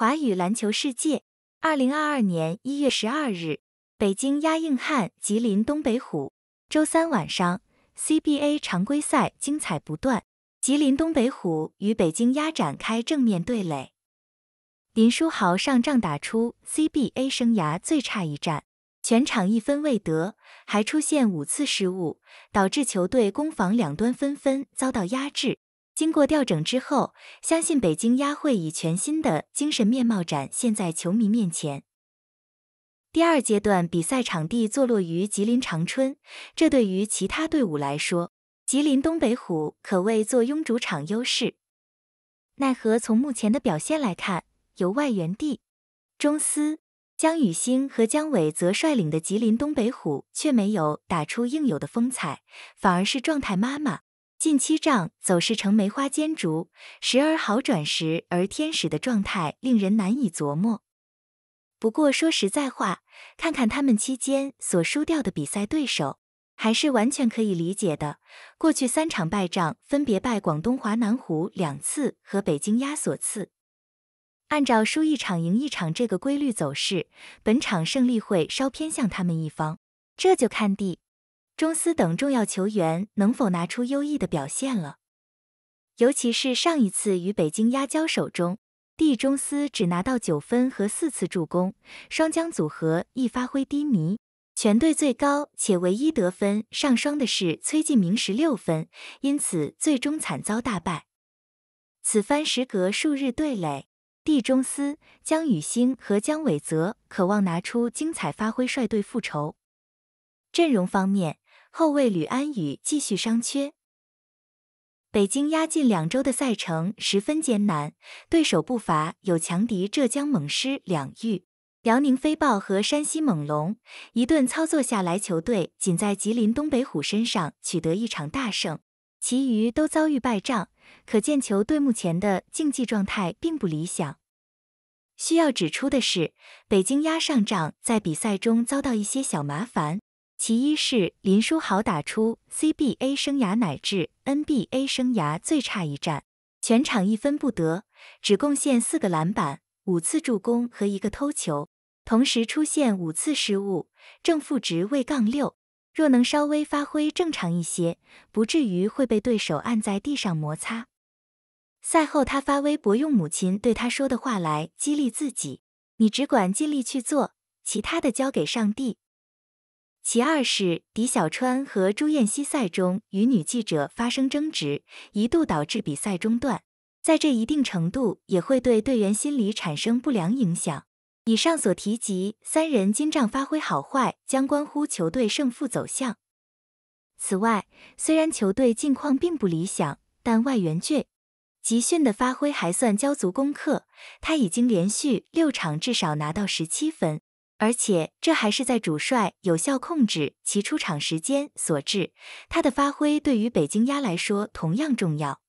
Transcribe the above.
华语篮球世界，二零二二年一月十二日，北京压硬汉，吉林东北虎。周三晚上，CBA 常规赛精彩不断，吉林东北虎与北京压展开正面对垒。林书豪上仗打出 CBA 生涯最差一战，全场一分未得，还出现五次失误，导致球队攻防两端纷纷遭到压制。经过调整之后，相信北京亚会以全新的精神面貌展现在球迷面前。第二阶段比赛场地坐落于吉林长春，这对于其他队伍来说，吉林东北虎可谓坐拥主场优势。奈何从目前的表现来看，由外援帝、中斯、姜宇星和姜伟泽率领的吉林东北虎却没有打出应有的风采，反而是状态妈妈。近期仗走势呈梅花间竹，时而好转，时而天使的状态令人难以琢磨。不过说实在话，看看他们期间所输掉的比赛对手，还是完全可以理解的。过去三场败仗，分别败广东华南虎两次和北京鸭所次。按照输一场赢一场这个规律走势，本场胜利会稍偏向他们一方，这就看地。中斯等重要球员能否拿出优异的表现了？尤其是上一次与北京压交手中，蒂中斯只拿到九分和四次助攻，双江组合亦发挥低迷，全队最高且唯一得分上双的是崔晋明十六分，因此最终惨遭大败。此番时隔数日对垒，蒂中斯、江宇星和江伟泽渴望拿出精彩发挥，率队复仇。阵容方面。后卫吕安宇继续伤缺。北京压近两周的赛程十分艰难，对手不乏有强敌，浙江猛狮两遇辽宁飞豹和山西猛龙，一顿操作下来，球队仅在吉林东北虎身上取得一场大胜，其余都遭遇败仗，可见球队目前的竞技状态并不理想。需要指出的是，北京压上仗在比赛中遭到一些小麻烦。其一是林书豪打出 CBA 生涯乃至 NBA 生涯最差一战，全场一分不得，只贡献四个篮板、五次助攻和一个偷球，同时出现五次失误，正负值为杠六。若能稍微发挥正常一些，不至于会被对手按在地上摩擦。赛后他发微博用母亲对他说的话来激励自己：“你只管尽力去做，其他的交给上帝。”其二是，狄小川和朱彦西赛中与女记者发生争执，一度导致比赛中断，在这一定程度也会对队员心理产生不良影响。以上所提及三人今仗发挥好坏将关乎球队胜负走向。此外，虽然球队近况并不理想，但外援俊集训的发挥还算交足功课，他已经连续六场至少拿到十七分。而且，这还是在主帅有效控制其出场时间所致。他的发挥对于北京鸭来说同样重要。